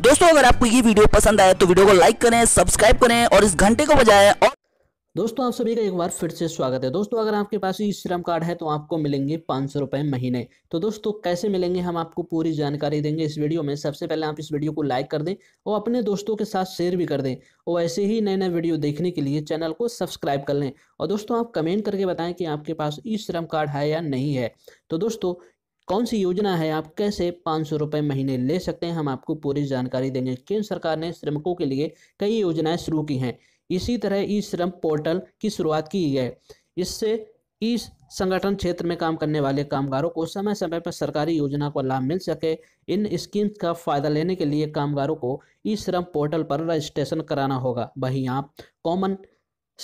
दोस्तों अगर आपको ये वीडियो पसंद आए तो वीडियो को लाइक करें सब्सक्राइब करें और इस घंटे को बजाएं और दोस्तों आप सभी का एक बार फिर से स्वागत है दोस्तों अगर आपके पास ई श्रम कार्ड है तो आपको मिलेंगे पाँच सौ रुपये महीने तो दोस्तों कैसे मिलेंगे हम आपको पूरी जानकारी देंगे इस वीडियो में सबसे पहले आप इस वीडियो को लाइक कर दें और अपने दोस्तों के साथ शेयर भी कर दें और ऐसे ही नए नए वीडियो देखने के लिए चैनल को सब्सक्राइब कर लें और दोस्तों आप कमेंट करके बताएं कि आपके पास ई श्रम कार्ड है या नहीं है तो दोस्तों कौन सी योजना है आप कैसे पाँच सौ रुपये महीने ले सकते हैं हम आपको पूरी जानकारी देंगे केंद्र सरकार ने श्रमिकों के लिए कई योजनाएं शुरू की हैं इसी तरह ई श्रम पोर्टल की शुरुआत की है इससे इस संगठन क्षेत्र में काम करने वाले कामगारों को समय समय पर सरकारी योजना का लाभ मिल सके इन स्कीम्स का फायदा लेने के लिए कामगारों को ई श्रम पोर्टल पर रजिस्ट्रेशन कराना होगा वहीं आप कॉमन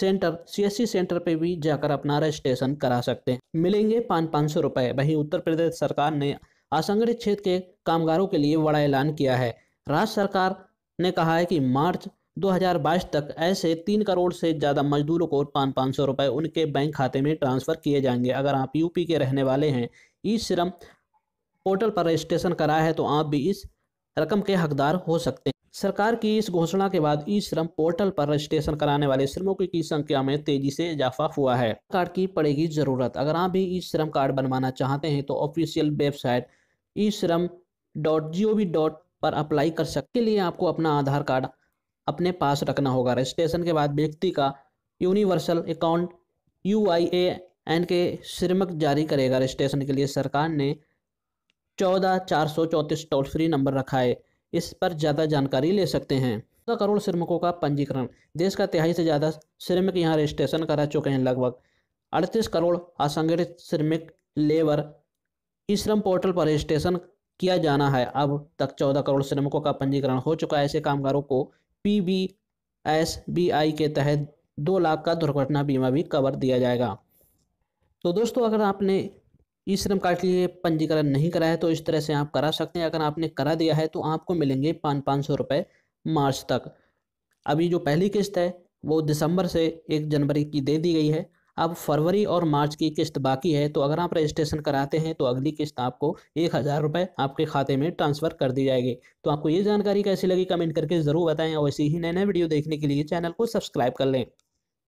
सेंटर सीएससी सेंटर पे भी जाकर अपना रजिस्ट्रेशन करा सकते हैं मिलेंगे पाँच पाँच सौ रुपये वहीं उत्तर प्रदेश सरकार ने असंगठित क्षेत्र के कामगारों के लिए बड़ा ऐलान किया है राज्य सरकार ने कहा है कि मार्च 2022 तक ऐसे तीन करोड़ से ज़्यादा मजदूरों को पाँच पाँच सौ रुपये उनके बैंक खाते में ट्रांसफ़र किए जाएंगे अगर आप यूपी के रहने वाले हैं ई श्रम पोर्टल पर रजिस्ट्रेशन कराया है तो आप भी इस रकम के हकदार हो सकते हैं सरकार की इस घोषणा के बाद ई श्रम पोर्टल पर रजिस्ट्रेशन कराने वाले श्रमिकों की संख्या में तेजी से इजाफा हुआ है कार्ड की पड़ेगी जरूरत अगर आप भी ई श्रम कार्ड बनवाना चाहते हैं तो official website e Shram dot g o v dot पर अप्लाई कर सकते लिए आपको अपना आधार कार्ड अपने पास रखना होगा रजिस्ट्रेशन के बाद व्यक्ति का universal account U I A N के श्रमिक जारी करेगा रजिस्ट्रेशन के लिए सरकार ने चौदह चार सौ चौंतीस टोल फ्री नंबर रखा है इस पर ज़्यादा जानकारी ले सकते हैं चौदह करोड़ श्रमिकों का पंजीकरण देश का तिहाई से ज़्यादा श्रमिक यहाँ रजिस्ट्रेशन करा चुके हैं लगभग अड़तीस करोड़ असंगठित श्रमिक लेबर ई श्रम पोर्टल पर रजिस्ट्रेशन किया जाना है अब तक चौदह करोड़ श्रमिकों का पंजीकरण हो चुका है ऐसे कामगारों को P B S B I के तहत दो लाख का दुर्घटना बीमा भी कवर दिया जाएगा तो दोस्तों अगर आपने ई श्रम कार्ड के लिए पंजीकरण नहीं करा है तो इस तरह से आप करा सकते हैं अगर आपने करा दिया है तो आपको मिलेंगे पाँच पाँच सौ रुपये मार्च तक अभी जो पहली किस्त है वो दिसंबर से एक जनवरी की दे दी गई है अब फरवरी और मार्च की किस्त बाकी है तो अगर आप रजिस्ट्रेशन कराते हैं तो अगली किस्त आपको एक हज़ार रुपये आपके खाते में ट्रांसफ़र कर दी जाएगी तो आपको ये जानकारी कैसी लगी कमेंट करके ज़रूर बताएं और ऐसी ही नए नए वीडियो देखने के लिए चैनल को सब्सक्राइब कर लें